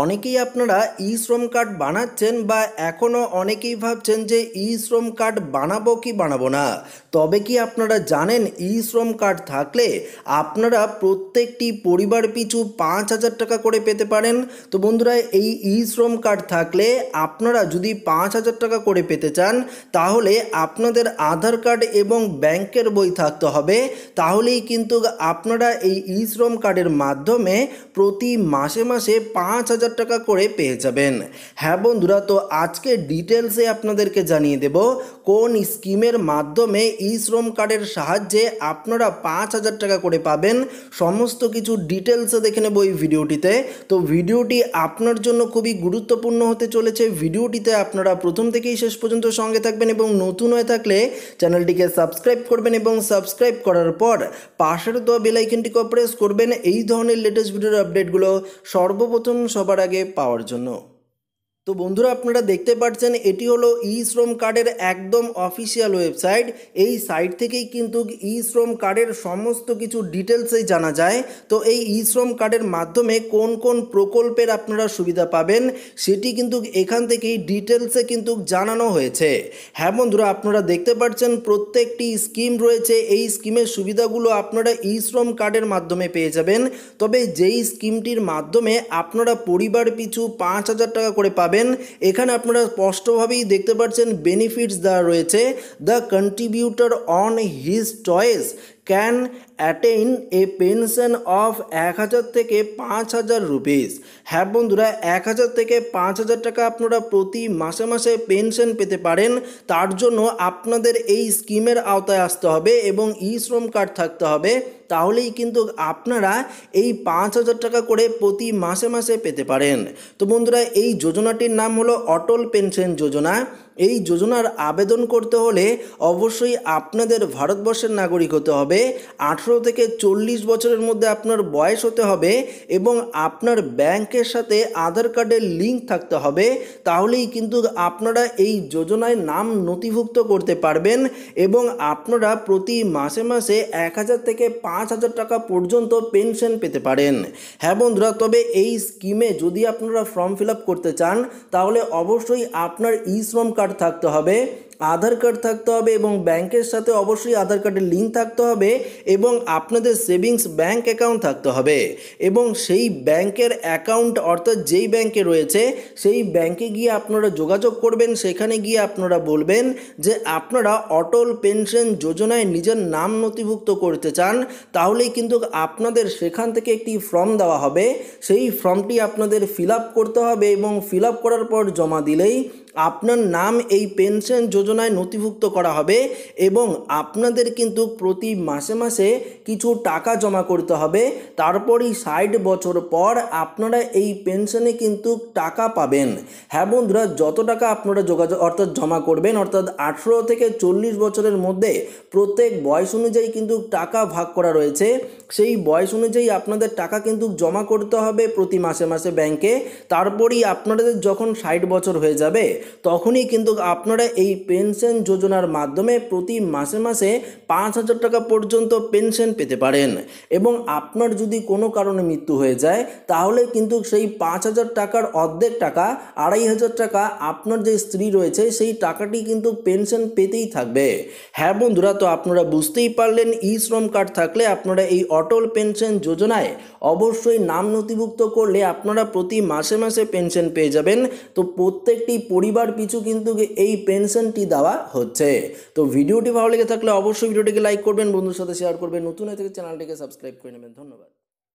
অনেকেই আপনারা ই শ্রম কার্ড বানাচ্ছেন বা এখনও অনেকেই ভাবছেন যে ই শ্রম কার্ড বানাবো কি বানাবো না তবে কি আপনারা জানেন ই শ্রম কার্ড থাকলে আপনারা প্রত্যেকটি পরিবার পিছু পাঁচ হাজার টাকা করে পেতে পারেন তো বন্ধুরা এই ই শ্রম কার্ড থাকলে আপনারা যদি পাঁচ হাজার টাকা করে পেতে চান তাহলে আপনাদের আধার কার্ড এবং ব্যাংকের বই থাকতে হবে তাহলেই কিন্তু আপনারা এই ই শ্রম কার্ডের মাধ্যমে প্রতি মাসে মাসে পাঁচ হাজার হাজার টাকা করে পেয়ে যাবেন হ্যাঁ বন্ধুরা তো আজকে ডিটেলসে আপনাদেরকে জানিয়ে দেব কোন স্কিমের মাধ্যমে ই শ্রম কার্ডের সাহায্যে আপনারা পাঁচ হাজার টাকা করে পাবেন সমস্ত কিছু ডিটেলসে দেখে নেব এই ভিডিওটিতে তো ভিডিওটি আপনার জন্য খুবই গুরুত্বপূর্ণ হতে চলেছে ভিডিওটিতে আপনারা প্রথম থেকেই শেষ পর্যন্ত সঙ্গে থাকবেন এবং নতুন হয়ে থাকলে চ্যানেলটিকে সাবস্ক্রাইব করবেন এবং সাবস্ক্রাইব করার পর পাশের দেওয়া বেলাইকনটিকে প্রেস করবেন এই ধরনের লেটেস্ট ভিডিওর আপডেটগুলো সর্বপ্রথম সবার সবার আগে পাওয়ার জন্য তো বন্ধুরা আপনারা দেখতে পাচ্ছেন এটি হলো ই শ্রম কার্ডের একদম অফিসিয়াল ওয়েবসাইট এই সাইট থেকেই কিন্তু ই শ্রম কার্ডের সমস্ত কিছু ডিটেলসেই জানা যায় তো এই ই শ্রম কার্ডের মাধ্যমে কোন কোন প্রকল্পের আপনারা সুবিধা পাবেন সেটি কিন্তু এখান থেকেই ডিটেলসে কিন্তু জানানো হয়েছে হ্যাঁ বন্ধুরা আপনারা দেখতে পাচ্ছেন প্রত্যেকটি স্কিম রয়েছে এই স্কিমের সুবিধাগুলো আপনারা ই শ্রম কার্ডের মাধ্যমে পেয়ে যাবেন তবে যেই স্কিমটির মাধ্যমে আপনারা পরিবার পিছু পাঁচ হাজার টাকা করে পাবেন পাবেন এখানে আপনারা স্পষ্টভাবেই দেখতে পাচ্ছেন বেনিফিটস দেওয়া রয়েছে the contributor on his choice can attain a pension of এক হাজার থেকে পাঁচ হাজার রুপিস হ্যাঁ বন্ধুরা এক হাজার থেকে পাঁচ হাজার টাকা আপনারা প্রতি মাসে মাসে পেনশন পেতে পারেন তার জন্য আপনাদের এই স্কিমের আওতায় আসতে হবে এবং ই শ্রম কার্ড থাকতে হবে তাহলেই কিন্তু আপনারা এই পাঁচ হাজার টাকা করে প্রতি মাসে মাসে পেতে পারেন তো বন্ধুরা এই যোজনাটির নাম হলো অটল পেনশন যোজনা এই যোজনার আবেদন করতে হলে অবশ্যই আপনাদের ভারতবর্ষের নাগরিক হতে হবে আঠেরো থেকে চল্লিশ বছরের মধ্যে আপনার বয়স হতে হবে এবং আপনার ব্যাংকের সাথে আধার কার্ডের লিঙ্ক থাকতে হবে তাহলেই কিন্তু আপনারা এই যোজনায় নাম নথিভুক্ত করতে পারবেন এবং আপনারা প্রতি মাসে মাসে এক হাজার থেকে পাঁচ হাজার টাকা পর্যন্ত পেনশন পেতে পারেন হ্যাঁ বন্ধুরা তবে এই স্কিমে যদি আপনারা ফর্ম ফিল করতে চান তাহলে অবশ্যই আপনার ই শ্রম কার্ড কার্ড থাকতে হবে আধার কার্ড থাকতে হবে এবং ব্যাংকের সাথে অবশ্যই আধার কার্ডের লিঙ্ক থাকতে হবে এবং আপনাদের সেভিংস ব্যাংক অ্যাকাউন্ট থাকতে হবে এবং সেই ব্যাংকের অ্যাকাউন্ট অর্থাৎ যেই ব্যাংকে রয়েছে সেই ব্যাংকে গিয়ে আপনারা যোগাযোগ করবেন সেখানে গিয়ে আপনারা বলবেন যে আপনারা অটল পেনশন যোজনায় নিজের নাম নথিভুক্ত করতে চান তাহলেই কিন্তু আপনাদের সেখান থেকে একটি ফর্ম দেওয়া হবে সেই ফর্মটি আপনাদের ফিল করতে হবে এবং ফিল করার পর জমা দিলেই আপনার নাম এই পেনশন যোজনায় নথিভুক্ত করা হবে এবং আপনাদের কিন্তু প্রতি মাসে মাসে কিছু টাকা জমা করতে হবে তারপরই ষাট বছর পর আপনারা এই পেনশনে কিন্তু টাকা পাবেন হ্যাঁ বন্ধুরা যত টাকা আপনারা যোগাযোগ অর্থাৎ জমা করবেন অর্থাৎ আঠেরো থেকে চল্লিশ বছরের মধ্যে প্রত্যেক বয়স অনুযায়ী কিন্তু টাকা ভাগ করা রয়েছে সেই বয়স অনুযায়ী আপনাদের টাকা কিন্তু জমা করতে হবে প্রতি মাসে মাসে ব্যাংকে তারপরই আপনাদের যখন ষাট বছর হয়ে যাবে তখনই কিন্তু আপনারা এই পেনশন যোজনার মাধ্যমে প্রতি মাসে মাসে পাঁচ হাজার টাকা পর্যন্ত পেনশন পেতে পারেন এবং আপনার যদি কোনো কারণে মৃত্যু হয়ে যায় তাহলে কিন্তু সেই পাঁচ হাজার টাকার অর্ধেক টাকা আড়াই হাজার টাকা আপনার যে স্ত্রী রয়েছে সেই টাকাটি কিন্তু পেনশন পেতেই থাকবে হ্যাঁ বন্ধুরা তো আপনারা বুঝতেই পারলেন ই শ্রম কার্ড থাকলে আপনারা এই অটল পেনশন যোজনায় অবশ্যই নাম নথিভুক্ত করলে আপনারা প্রতি মাসে মাসে পেনশন পেয়ে যাবেন তো প্রত্যেকটি পরি পরিবার পিছু কিন্তু এই পেনশনটি দেওয়া হচ্ছে তো ভিডিওটি ভালো লেগে থাকলে অবশ্যই ভিডিওটিকে লাইক করবেন বন্ধুর সাথে শেয়ার করবেন নতুন হয়ে থেকে চ্যানেলটিকে সাবস্ক্রাইব করে নেবেন ধন্যবাদ